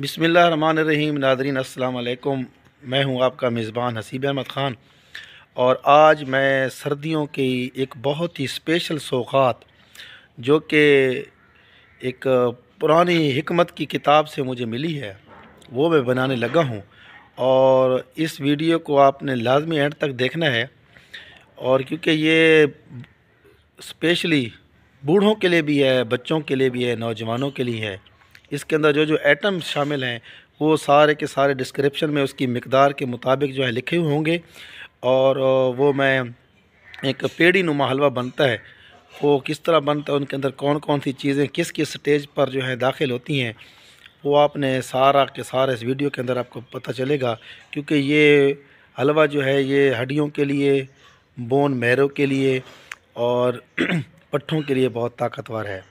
बिसमीम नादरीन असलकुम मैं हूं आपका मेज़बान हसीब अहमद ख़ान और आज मैं सर्दियों की एक बहुत ही स्पेशल सौगात जो कि एक पुरानी हमत की किताब से मुझे मिली है वो मैं बनाने लगा हूं और इस वीडियो को आपने लाजमी एंड तक देखना है और क्योंकि ये स्पेशली बूढ़ों के लिए भी है बच्चों के लिए भी है नौजवानों के लिए है इसके अंदर जो जो एटम शामिल हैं वो सारे के सारे डिस्क्रिप्शन में उसकी मकदार के मुताबिक जो है लिखे हुए होंगे और वो मैं एक पेड़ी नुमा हलवा बनता है वो किस तरह बनता है उनके अंदर कौन कौन सी चीज़ें किस किस स्टेज पर जो है दाखिल होती हैं वो आपने सारा के सारा इस वीडियो के अंदर आपको पता चलेगा क्योंकि ये हलवा जो है ये हड्डियों के लिए बोन मैरों के लिए और पट्ठों के लिए बहुत ताकतवर है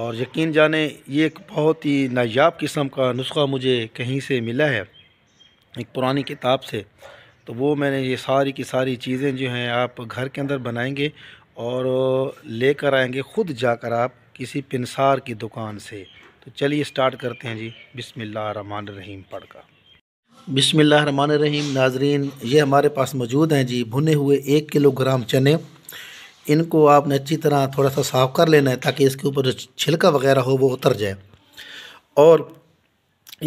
और यकीन जाने ये एक बहुत ही नायाब किस्म का नुस्खा मुझे कहीं से मिला है एक पुरानी किताब से तो वो मैंने ये सारी की सारी चीज़ें जो हैं आप घर के अंदर बनाएंगे और लेकर आएंगे ख़ुद जाकर आप किसी पिनसार की दुकान से तो चलिए स्टार्ट करते हैं जी बिसमान रहीम पढ़ का बिसमान रहीम नाजरीन ये हमारे पास मौजूद हैं जी भुने हुए एक किलोग्राम चने इनको आपने अच्छी तरह थोड़ा सा साफ़ कर लेना है ताकि इसके ऊपर जो छिलका वगैरह हो वो उतर जाए और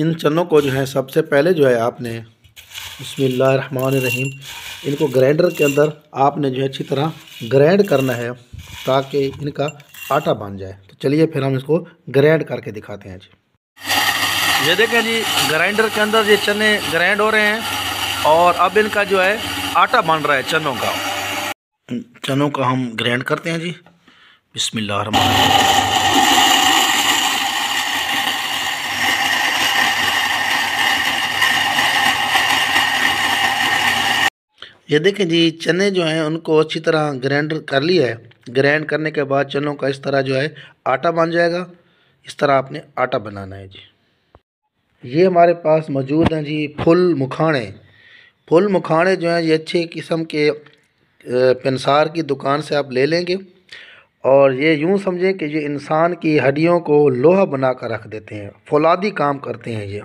इन चनों को जो है सबसे पहले जो है आपने बसमीम इनको ग्राइंडर के अंदर आपने जो है अच्छी तरह ग्राइंड करना है ताकि इनका आटा बन जाए तो चलिए फिर हम इसको ग्राइंड करके दिखाते हैं जी ये देखें जी ग्राइंडर के अंदर ये चने ग्राइंड हो रहे हैं और अब इनका जो है आटा बन रहा है चनों का चनों का हम ग्रैंड करते हैं जी बिस्मिल्लाह ये देखें जी चने जो हैं उनको अच्छी तरह ग्रैंड कर लिया है ग्रैंड करने के बाद चनों का इस तरह जो है आटा बन जाएगा इस तरह आपने आटा बनाना है जी ये हमारे पास मौजूद हैं जी फुल मखाणे फुल मखाणे जो हैं ये अच्छे किस्म के पेंसार की दुकान से आप ले लेंगे और ये यूँ समझें कि ये इंसान की हड्डियों को लोहा बना कर रख देते हैं फौलादी काम करते हैं ये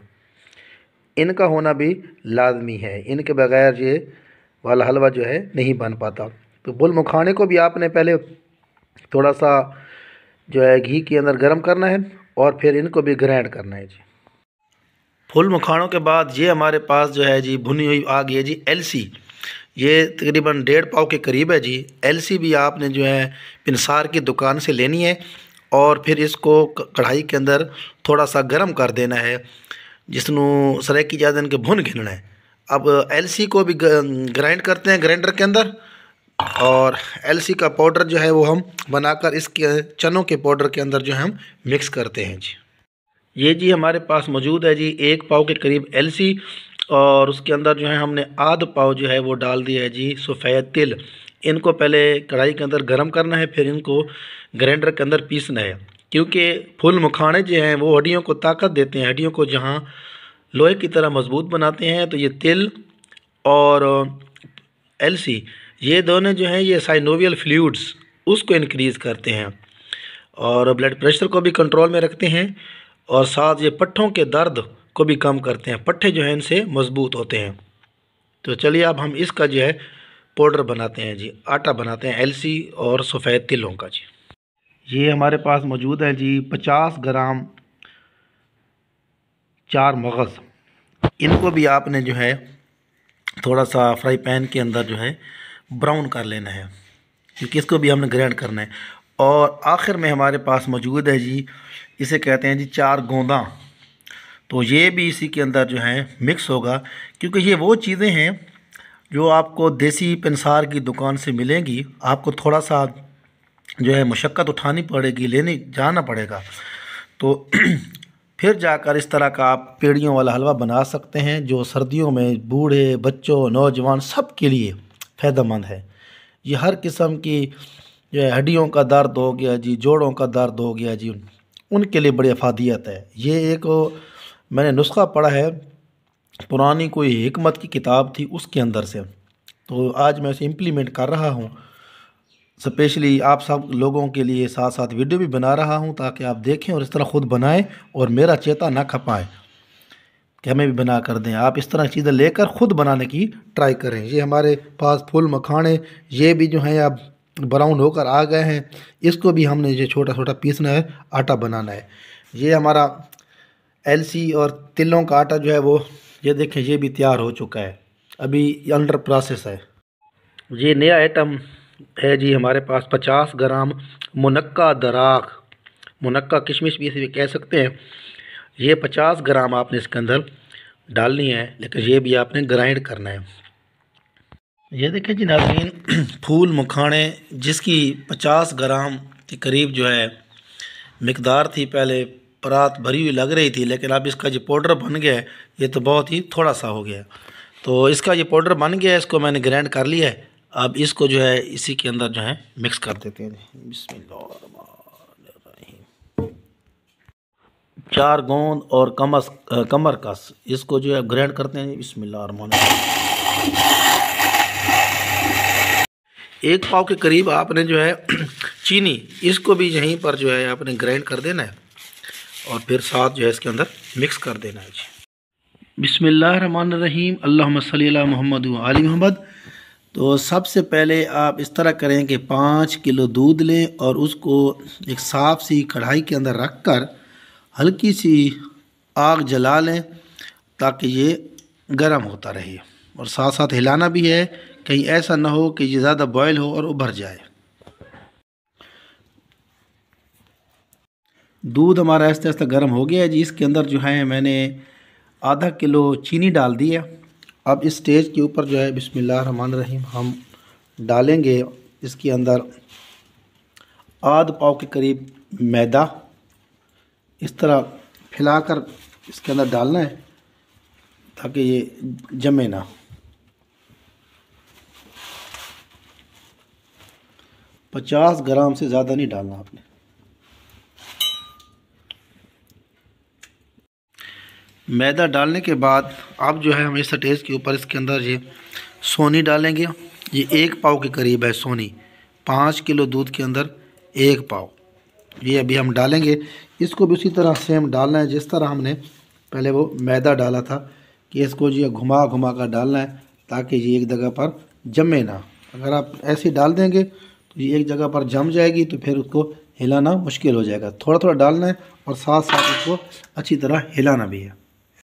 इनका होना भी लाजमी है इनके बगैर ये वाला हलवा जो है नहीं बन पाता तो बुल मखाने को भी आपने पहले थोड़ा सा जो है घी के अंदर गर्म करना है और फिर इनको भी ग्राइंड करना है जी फुल मखाणों के बाद ये हमारे पास जो है जी भुनी हुई आग है जी एलसी ये तकरीबन डेढ़ पाव के करीब है जी सी भी आपने जो है पिनसार की दुकान से लेनी है और फिर इसको कढ़ाई के अंदर थोड़ा सा गर्म कर देना है जिसनों की जादन इनके भुन घिनना है अब एलसी को भी ग्राइंड करते हैं ग्राइंडर के अंदर और एलसी का पाउडर जो है वो हम बनाकर इसके चनों के पाउडर के अंदर जो है हम मिक्स करते हैं जी ये जी हमारे पास मौजूद है जी एक पाव के करीब एलसी और उसके अंदर जो है हमने आध पाव जो है वो डाल दिया है जी सफ़ेद तिल इनको पहले कढ़ाई के अंदर गर्म करना है फिर इनको ग्राइंडर के अंदर पीसना है क्योंकि फूल मखाने जो हैं वो हड्डियों को ताकत देते हैं हड्डियों को जहाँ लोहे की तरह मजबूत बनाते हैं तो ये तिल और एलसी ये दोनों जो हैं ये साइनोवियल फ्लूड्स उसको इनक्रीज़ करते हैं और ब्लड प्रेशर को भी कंट्रोल में रखते हैं और साथ ये पट्ठों के दर्द को भी कम करते हैं पट्ठे जो है इनसे मज़बूत होते हैं तो चलिए अब हम इसका जो है पाउडर बनाते हैं जी आटा बनाते हैं एलसी और सफ़ेद तिलों का जी ये हमारे पास मौजूद है जी पचास ग्राम चार मगज़ इनको भी आपने जो है थोड़ा सा फ्राई पैन के अंदर जो है ब्राउन कर लेना है क्योंकि इसको भी हमने ग्रैंड करना है और आखिर में हमारे पास मौजूद है जी इसे कहते हैं जी चार गोंदा तो ये भी इसी के अंदर जो है मिक्स होगा क्योंकि ये वो चीज़ें हैं जो आपको देसी पंसार की दुकान से मिलेंगी आपको थोड़ा सा जो है मशक्क़त उठानी पड़ेगी लेने जाना पड़ेगा तो फिर जाकर इस तरह का आप पेड़ियों वाला हलवा बना सकते हैं जो सर्दियों में बूढ़े बच्चों नौजवान सब के लिए फ़ायदेमंद है ये हर किस्म की जो है हड्डियों का दर्द हो गया जी जोड़ों का दर्द हो गया जी उनके लिए बड़ी अफादियत है ये एक मैंने नुस्खा पढ़ा है पुरानी कोई हमत की किताब थी उसके अंदर से तो आज मैं उसे इम्प्लीमेंट कर रहा हूँ स्पेशली आप सब लोगों के लिए साथ साथ वीडियो भी बना रहा हूँ ताकि आप देखें और इस तरह ख़ुद बनाएं और मेरा चेता ना खपाएं कि हमें भी बना कर दें आप इस तरह चीज़ें लेकर ख़ुद बनाने की ट्राई करें ये हमारे पास फूल मखाने ये भी जो हैं आप ब्राउन होकर आ गए हैं इसको भी हमने ये छोटा छोटा पीसना है आटा बनाना है ये हमारा एलसी और तिलों का आटा जो है वो ये देखें ये भी तैयार हो चुका है अभी अंडर प्रोसेस है ये नया आइटम है जी हमारे पास पचास ग्राम मुनक्का दराख मुनक्का किशमिश भी इसे कह सकते हैं ये पचास ग्राम आपने इसके अंदर डालनी है लेकिन ये भी आपने ग्राइंड करना है ये देखें जी नाजीन फूल मखाने जिसकी पचास ग्राम के करीब जो है मकदार थी पहले परात भरी हुई लग रही थी लेकिन अब इसका जो पाउडर बन गया है ये तो बहुत ही थोड़ा सा हो गया तो इसका ये पाउडर बन गया है इसको मैंने ग्राइंड कर लिया है अब इसको जो है इसी के अंदर जो है मिक्स कर देते हैं बिस्मिल्लाह चार गोंद और कमस कमर कस इसको जो है ग्राइंड करते हैं बिस्मिल्लाह एक पाव के करीब आपने जो है चीनी इसको भी यहीं पर जो है आपने ग्राइंड कर देना है और फिर साथ जो है इसके अंदर मिक्स कर देना है जी बिसमीम अल्लाम सल मोहम्मद महमद तो सबसे पहले आप इस तरह करें कि पाँच किलो दूध लें और उसको एक साफ़ सी कढ़ाई के अंदर रख कर हल्की सी आग जला लें ताकि ये गर्म होता रहे और साथ साथ हिलाना भी है कहीं ऐसा ना हो कि ये ज़्यादा बॉयल हो और उभर जाए दूध हमारा ऐसे ऐसे गर्म हो गया है जी इसके अंदर जो है मैंने आधा किलो चीनी डाल दी है अब इस स्टेज के ऊपर जो है बिसमिल्ल रहीम हम डालेंगे इसके अंदर आध पाव के करीब मैदा इस तरह फैलाकर इसके अंदर डालना है ताकि ये जमे ना पचास ग्राम से ज़्यादा नहीं डालना आपने मैदा डालने के बाद अब जो है हमेशा टेस्ट के ऊपर इसके अंदर ये सोनी डालेंगे ये एक पाव के करीब है सोनी पाँच किलो दूध के अंदर एक पाव ये अभी हम डालेंगे इसको भी उसी तरह सेम डालना है जिस तरह हमने पहले वो मैदा डाला था कि इसको जी घुमा घुमा कर डालना है ताकि ये एक जगह पर जमे ना अगर आप ऐसे डाल देंगे तो ये एक जगह पर जम जाएगी तो फिर उसको हिलाना मुश्किल हो जाएगा थोड़ा थोड़ा डालना है और साथ साथ उसको अच्छी तरह हिलाना भी है